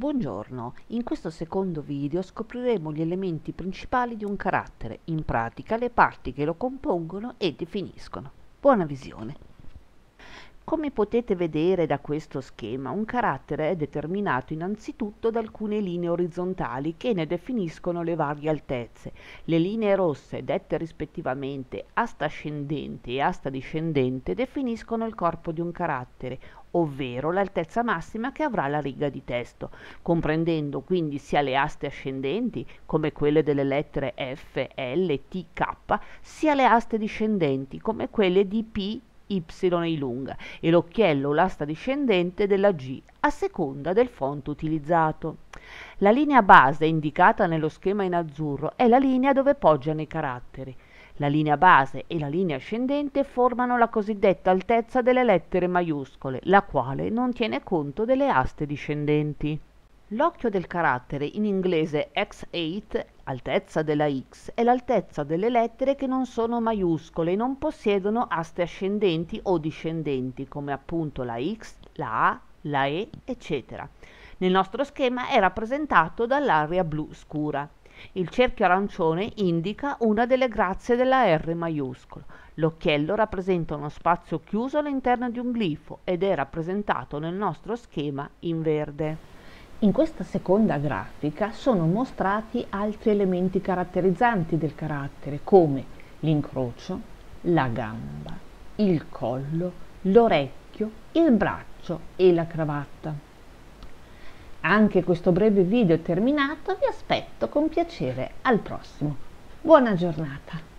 Buongiorno, in questo secondo video scopriremo gli elementi principali di un carattere, in pratica le parti che lo compongono e definiscono. Buona visione! Come potete vedere da questo schema, un carattere è determinato innanzitutto da alcune linee orizzontali che ne definiscono le varie altezze. Le linee rosse, dette rispettivamente asta ascendente e asta discendente, definiscono il corpo di un carattere, ovvero l'altezza massima che avrà la riga di testo, comprendendo quindi sia le aste ascendenti, come quelle delle lettere F, L, T, K, sia le aste discendenti, come quelle di P, y lunga e l'occhiello o l'asta discendente della G a seconda del font utilizzato. La linea base indicata nello schema in azzurro è la linea dove poggiano i caratteri. La linea base e la linea ascendente formano la cosiddetta altezza delle lettere maiuscole, la quale non tiene conto delle aste discendenti. L'occhio del carattere, in inglese X8, altezza della X, è l'altezza delle lettere che non sono maiuscole e non possiedono aste ascendenti o discendenti, come appunto la X, la A, la E, eccetera. Nel nostro schema è rappresentato dall'area blu scura. Il cerchio arancione indica una delle grazie della R maiuscola. L'occhiello rappresenta uno spazio chiuso all'interno di un glifo ed è rappresentato nel nostro schema in verde. In questa seconda grafica sono mostrati altri elementi caratterizzanti del carattere come l'incrocio, la gamba, il collo, l'orecchio, il braccio e la cravatta. Anche questo breve video è terminato, vi aspetto con piacere al prossimo. Buona giornata!